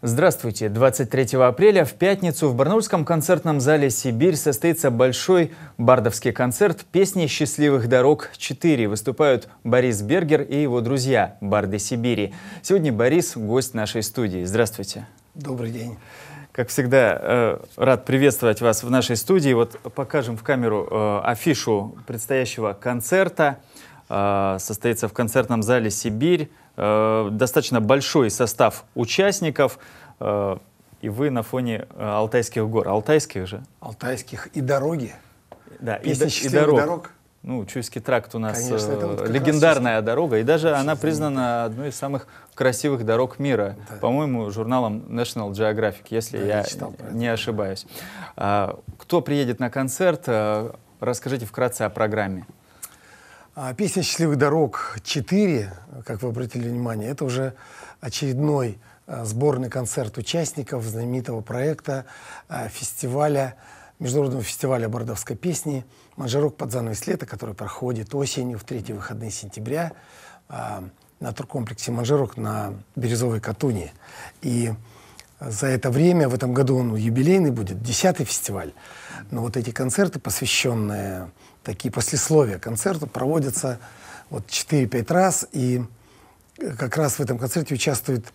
Здравствуйте! 23 апреля в пятницу в Барнаульском концертном зале «Сибирь» состоится большой бардовский концерт «Песни счастливых дорог 4». Выступают Борис Бергер и его друзья «Барды Сибири». Сегодня Борис – гость нашей студии. Здравствуйте! Добрый день! Как всегда, э, рад приветствовать вас в нашей студии. Вот покажем в камеру э, афишу предстоящего концерта. Э, состоится в концертном зале «Сибирь». Э, достаточно большой состав участников, э, и вы на фоне э, Алтайских гор. Алтайских же. Алтайских и дороги. Да, Песня и, и дорог. дорог. Ну, Чуйский тракт у нас Конечно, это э, вот легендарная дорога, и даже она признана одной из самых красивых дорог мира, да. по-моему, журналом National Geographic, если да, я, я читал не это. ошибаюсь. А, кто приедет на концерт, расскажите вкратце о программе. А песня «Счастливых дорог 4», как вы обратили внимание, это уже очередной а, сборный концерт участников знаменитого проекта а, фестиваля, Международного фестиваля бордовской песни Манжерок под занавес лета», который проходит осенью в третьи выходные сентября а, на туркомплексе Манжерок на Березовой Катуне. И за это время, в этом году он юбилейный будет, десятый фестиваль. Но вот эти концерты, посвященные такие послесловия концерта проводятся вот 4-5 раз, и э, как раз в этом концерте участвуют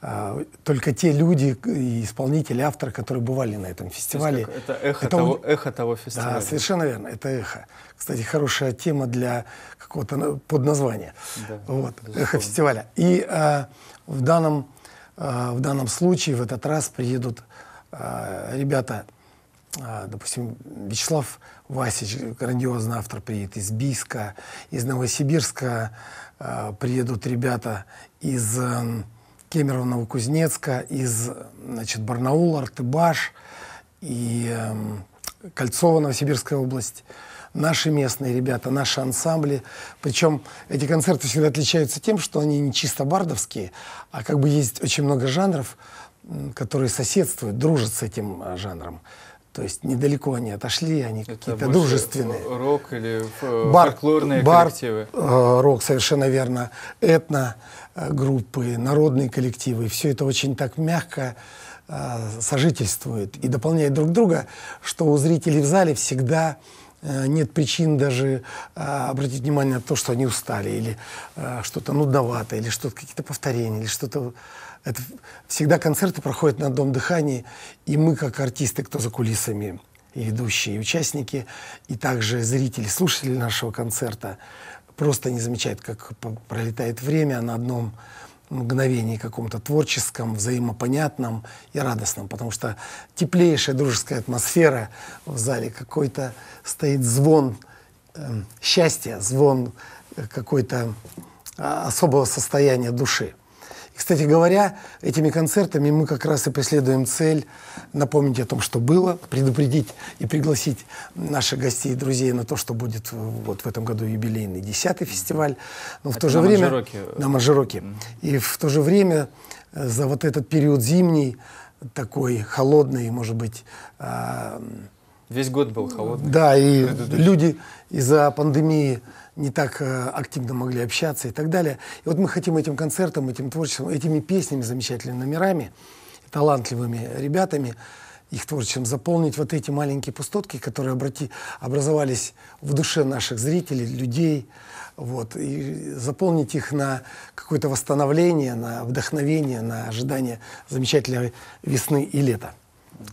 а, только те люди и исполнители, авторы, которые бывали на этом фестивале. То есть, это эхо, это того, эхо того фестиваля. Да, совершенно верно, это эхо. Кстати, хорошая тема для какого-то подназвания. Да, вот, эхо фестиваля. И а, в, данном, а, в данном случае в этот раз приедут а, ребята а, допустим, Вячеслав Васич, грандиозный автор, приедет из Бийска, из Новосибирска а, приедут ребята из э, эм, Кемерово, Новокузнецка, из значит, Барнаула, Артыбаш и э, эм, Кольцова, Новосибирская область. Наши местные ребята, наши ансамбли. Причем эти концерты всегда отличаются тем, что они не чисто бардовские, а как бы есть очень много жанров, которые соседствуют, дружат с этим а, жанром. То есть недалеко они отошли, они какие-то дружественные. Рок или э, бар, фольклорные бар, коллективы? Э, рок, совершенно верно. Этно э, группы, народные коллективы. Все это очень так мягко сожительствует и дополняет друг друга, что у зрителей в зале всегда Э, нет причин даже э, обратить внимание на то, что они устали, или э, что-то нудновато, или что-то какие-то повторения, или что-то... Это всегда концерты проходят на одном дыхании, и мы, как артисты, кто за кулисами, и ведущие, и участники, и также зрители, слушатели нашего концерта, просто не замечают, как пролетает время а на одном мгновении каком-то творческом, взаимопонятном и радостном, потому что теплейшая дружеская атмосфера в зале, какой-то стоит звон э, счастья, звон э, какой-то а, особого состояния души. Кстати говоря, этими концертами мы как раз и преследуем цель напомнить о том, что было, предупредить и пригласить наших гостей и друзей на то, что будет э, вот в этом году юбилейный десятый фестиваль. Но в Это то же на время Манжероке. на Манжероке. И в то же время э, за вот этот период зимний такой холодный, может быть. А, Весь год был холодный. Да, и люди из-за пандемии не так э, активно могли общаться и так далее. И вот мы хотим этим концертом, этим творчеством, этими песнями, замечательными номерами, талантливыми ребятами, их творчеством заполнить вот эти маленькие пустотки, которые обрати, образовались в душе наших зрителей, людей, вот, и заполнить их на какое-то восстановление, на вдохновение, на ожидание замечательной весны и лета.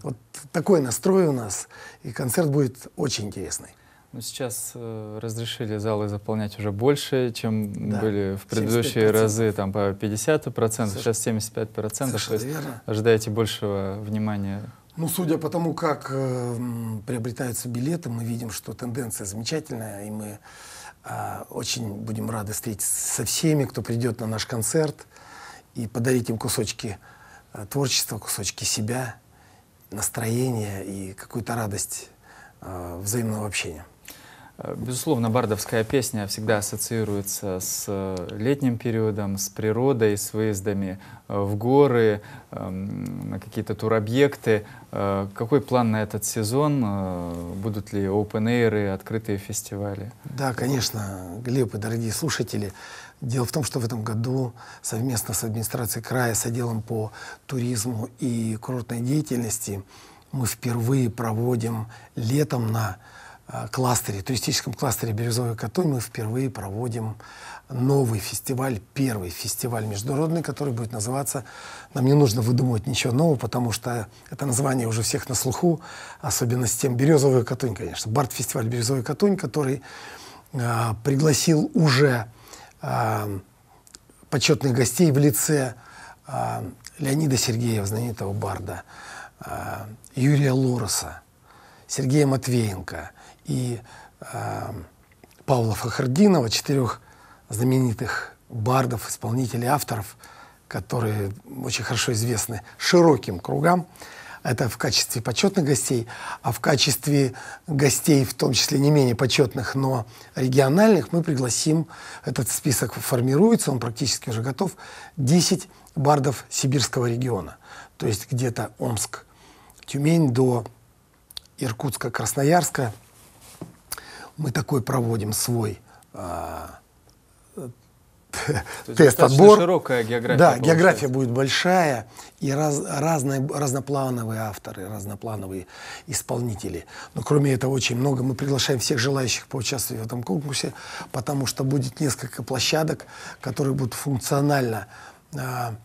Вот такой настрой у нас, и концерт будет очень интересный. Ну, сейчас э, разрешили залы заполнять уже больше, чем да. были в предыдущие 75%. разы, там по 50%, процентов, сейчас 75%. процентов. то ожидаете большего внимания? Ну, судя по тому, как э, приобретаются билеты, мы видим, что тенденция замечательная, и мы э, очень будем рады встретиться со всеми, кто придет на наш концерт, и подарить им кусочки э, творчества, кусочки себя настроение и какую-то радость э, взаимного общения. Э, безусловно, бардовская песня всегда ассоциируется с э, летним периодом, с природой, с выездами э, в горы, эм, на какие-то туробъекты. Какой план на этот сезон? Будут ли open-эйры, открытые фестивали? Да, конечно, Глеб и дорогие слушатели. Дело в том, что в этом году совместно с администрацией края, с отделом по туризму и курортной деятельности мы впервые проводим летом на Э, кластере, туристическом кластере «Бирюзовой коты» мы впервые проводим новый фестиваль, первый фестиваль международный, который будет называться «Нам не нужно выдумывать ничего нового», потому что это название уже всех на слуху, особенно с тем «Березовая Катунь», конечно. Барт-фестиваль «Березовая Катунь», который э, пригласил уже э, почетных гостей в лице э, Леонида Сергеева, знаменитого барда, э, Юрия Лороса, Сергея Матвеенко – и э, Павла Фахардинова, четырех знаменитых бардов, исполнителей, авторов, которые очень хорошо известны широким кругам. Это в качестве почетных гостей, а в качестве гостей, в том числе не менее почетных, но региональных, мы пригласим, этот список формируется, он практически уже готов, 10 бардов сибирского региона. То есть где-то Омск, Тюмень до Иркутска, Красноярска – мы такой проводим свой а, тест отбор. широкая география. Да, получается. география будет большая и раз, разные, разноплановые авторы, разноплановые исполнители. Но кроме этого очень много. Мы приглашаем всех желающих поучаствовать в этом конкурсе, потому что будет несколько площадок, которые будут функционально а,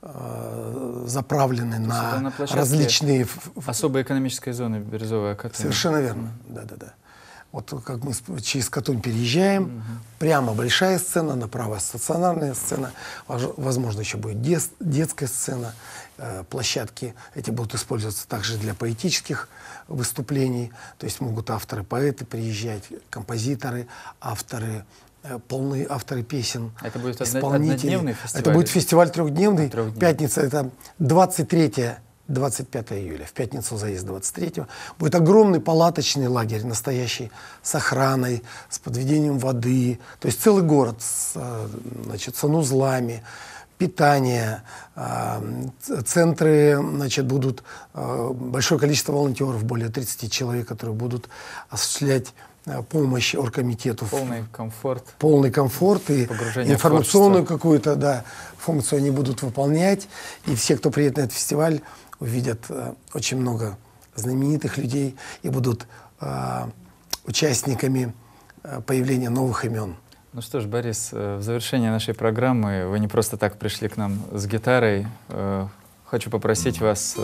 а заправлены То на, на различные... Особые экономические зоны Бирюзовая Совершенно верно, да-да-да. Mm -hmm. Вот как мы через Катунь переезжаем, угу. прямо большая сцена, направо стационарная сцена, возможно, еще будет детская сцена, э, площадки эти будут использоваться также для поэтических выступлений, то есть могут авторы-поэты приезжать, композиторы, авторы э, полные авторы песен, это будет исполнители. Однодневный фестиваль? Это будет фестиваль трехдневный. трехдневный. Пятница — это 23 25 июля, в пятницу заезд 23 будет огромный палаточный лагерь, настоящий, с охраной, с подведением воды, то есть целый город с, э, значит, санузлами, питание, э, центры, значит, будут э, большое количество волонтеров, более 30 человек, которые будут осуществлять помощь оргкомитету. Полный комфорт. Полный комфорт и информационную какую-то да, функцию они будут выполнять. И все, кто приедет на этот фестиваль, увидят э, очень много знаменитых людей и будут э, участниками э, появления новых имен. Ну что ж, Борис, в завершение нашей программы вы не просто так пришли к нам с гитарой. Хочу попросить вас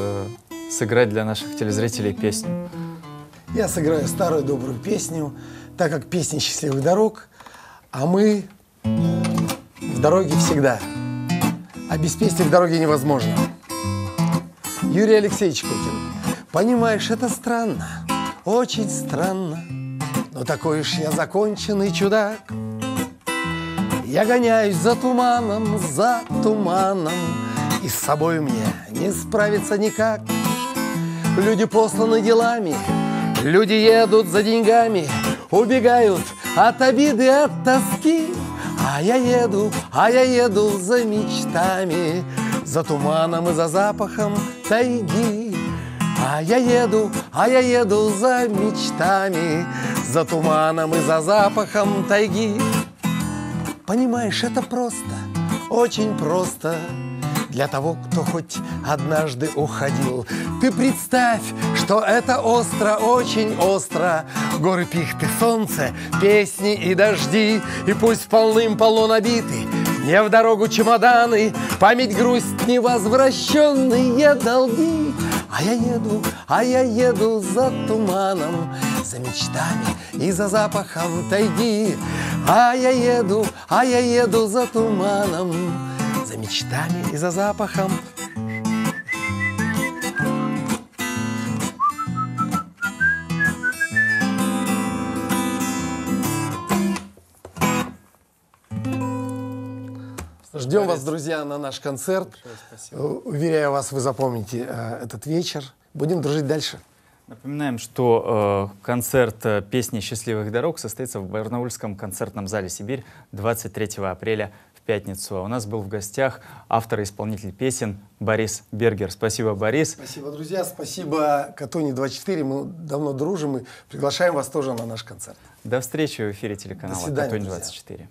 сыграть для наших телезрителей песню. Я сыграю старую добрую песню, так как песня счастливых дорог, а мы в дороге всегда. А без песни в дороге невозможно. Юрий Алексеевич Кукин, Понимаешь, это странно, очень странно, но такой уж я законченный чудак. Я гоняюсь за туманом, за туманом, и с собой мне не справиться никак. Люди посланы делами, люди едут за деньгами, убегают от обиды, от тоски. А я еду, а я еду за мечтами, за туманом и за запахом тайги А я еду, а я еду за мечтами За туманом и за запахом тайги Понимаешь, это просто, очень просто для того, кто хоть однажды уходил. Ты представь, что это остро, очень остро. Горы пихты, солнце, песни и дожди. И пусть полным полон обитый. Мне в дорогу чемоданы, память грусть невозвращенные долги. А я еду, а я еду за туманом, за мечтами и за запахом тайги. А я еду, а я еду за туманом, за мечтами и за запахом Ждем вас, друзья, на наш концерт. Э, уверяю вас, вы запомните э, этот вечер. Будем дружить дальше. Напоминаем, что э, концерт э, песни «Счастливых дорог» состоится в Барнаульском концертном зале «Сибирь» 23 апреля в пятницу. А у нас был в гостях автор и исполнитель песен Борис Бергер. Спасибо, Борис. Спасибо, друзья. Спасибо Катуни24. Мы давно дружим и приглашаем вас тоже на наш концерт. До встречи в эфире телеканала Катуни24.